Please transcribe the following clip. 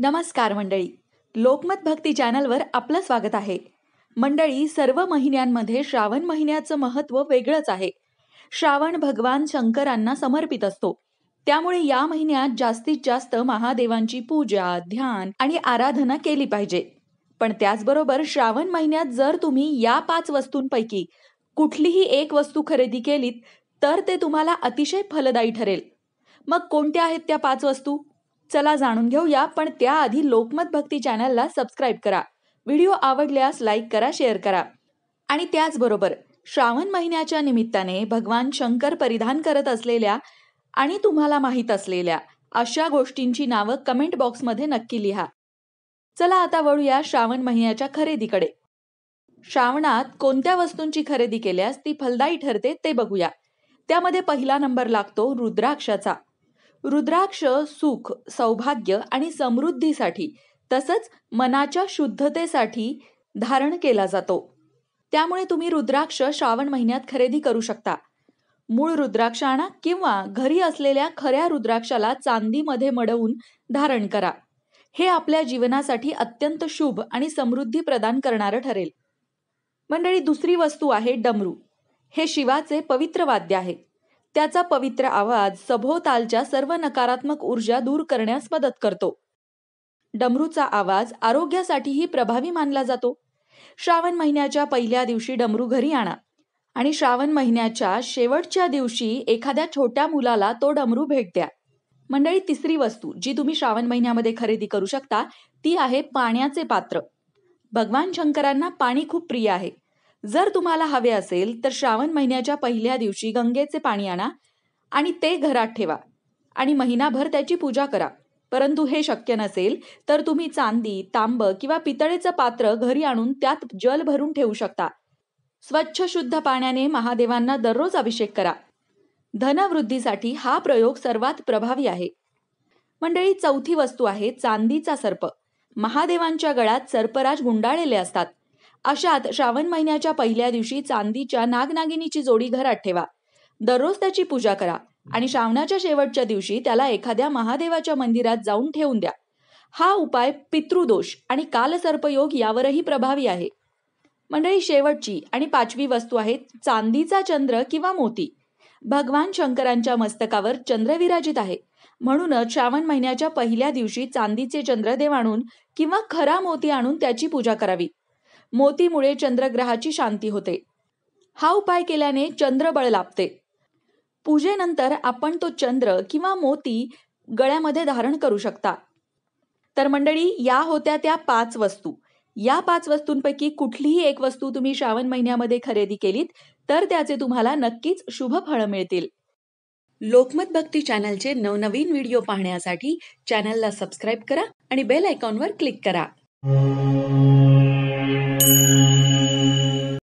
नमस्कार मंडळी लोकमत भक्ती चॅनलवर आपलं स्वागत आहे मंडळी सर्व महिन्यांमध्ये श्रावण महिन्याचं महत्त्व वेगळंच आहे श्रावण भगवान शंकरांना समर्पित असतो त्यामुळे या महिन्यात जास्तीत जास्त महादेवांची पूजा ध्यान आणि आराधना केली पाहिजे पण त्याचबरोबर श्रावण महिन्यात जर तुम्ही या पाच वस्तूंपैकी कुठलीही एक वस्तू खरेदी केलीत तर ते तुम्हाला अतिशय फलदायी ठरेल मग कोणत्या आहेत त्या पाच वस्तू चला जाणून घेऊया पण त्याआधी लोकमत भक्ती चॅनलला सबस्क्राईब करा व्हिडिओ आवडल्यास लाईक करा शेअर करा आणि त्याचबरोबर श्रावण महिन्याच्या निमित्ताने भगवान शंकर परिधान करत असलेल्या आणि तुम्हाला माहीत असलेल्या अशा गोष्टींची नावं कमेंट बॉक्समध्ये नक्की लिहा चला आता वळूया श्रावण महिन्याच्या खरेदीकडे श्रावणात कोणत्या वस्तूंची खरेदी केल्यास ती फलदायी ठरते ते बघूया त्यामध्ये पहिला नंबर लागतो रुद्राक्षाचा रुद्राक्ष सुख सौभाग्य आणि समृद्धीसाठी तसंच मनाच्या शुद्धतेसाठी धारण केला जातो त्यामुळे तुम्ही रुद्राक्ष श्रावण महिन्यात खरेदी करू शकता मूळ रुद्राक्ष आणा किंवा घरी असलेल्या खऱ्या रुद्राक्षाला चांदीमध्ये मडवून धारण करा हे आपल्या जीवनासाठी अत्यंत शुभ आणि समृद्धी प्रदान करणारं ठरेल मंडळी दुसरी वस्तू आहे डमरू हे शिवाचे पवित्र वाद्य आहे त्याचा पवित्र आवाज सभोवतालच्या सर्व नकारात्मक ऊर्जा दूर करण्यास मदत करतो डमरूचा आवाज आरोग्यासाठीही प्रभावी मानला जातो श्रावण महिन्याच्या पहिल्या दिवशी डमरू घरी आणा आणि श्रावण महिन्याच्या शेवटच्या दिवशी एखाद्या छोट्या मुलाला तो डमरू भेट द्या मंडळी तिसरी वस्तू जी तुम्ही श्रावण महिन्यामध्ये खरेदी करू शकता ती आहे पाण्याचे पात्र भगवान शंकरांना पाणी खूप प्रिय आहे जर तुम्हाला हवे असेल तर श्रावण महिन्याच्या पहिल्या दिवशी गंगेचे पाणी आणा आणि ते घरात ठेवा आणि महिनाभर त्याची पूजा करा परंतु हे शक्य नसेल तर तुम्ही चांदी तांब किंवा पितळेचं पात्र घरी आणून त्यात जल भरून ठेवू शकता स्वच्छ शुद्ध पाण्याने महादेवांना दररोज अभिषेक करा धनवृद्धीसाठी हा प्रयोग सर्वात प्रभावी आहे मंडळी चौथी वस्तू आहे चांदीचा सर्प महादेवांच्या गळ्यात सर्पराज गुंडाळलेले असतात अशात श्रावण महिन्याच्या पहिल्या दिवशी चांदीच्या नागनागिनीची जोडी घरात ठेवा दररोज त्याची पूजा करा आणि श्रावणाच्या शेवटच्या दिवशी त्याला एखाद्या महादेवाच्या मंदिरात जाऊन ठेवून द्या हा उपाय पितृदोष आणि कालसर्पयोग यावरही प्रभावी आहे मंडळी शेवटची आणि पाचवी वस्तू आहे चांदीचा चंद्र किंवा मोती भगवान शंकरांच्या मस्तकावर चंद्र विराजित आहे म्हणूनच श्रावण महिन्याच्या पहिल्या दिवशी चांदीचे चंद्रदेव आणून किंवा खरा मोती आणून त्याची पूजा करावी मोतीमुळे चंद्रग्रहाची शांती होते हा उपाय केल्याने चंद्रबळ लाभते पूजेनंतर आपण तो चंद्र किंवा मोती गळ्यामध्ये धारण करू शकता तर मंडळी या होत्या त्या पाच वस्तू या पाच वस्तूंपैकी कुठलीही एक वस्तू तुम्ही श्रावण महिन्यामध्ये खरेदी केलीत तर त्याचे तुम्हाला नक्कीच शुभ फळ मिळतील लोकमत भक्ती चॅनलचे नवनवीन व्हिडिओ पाहण्यासाठी चॅनलला सबस्क्राईब करा आणि बेल आयकॉनवर क्लिक करा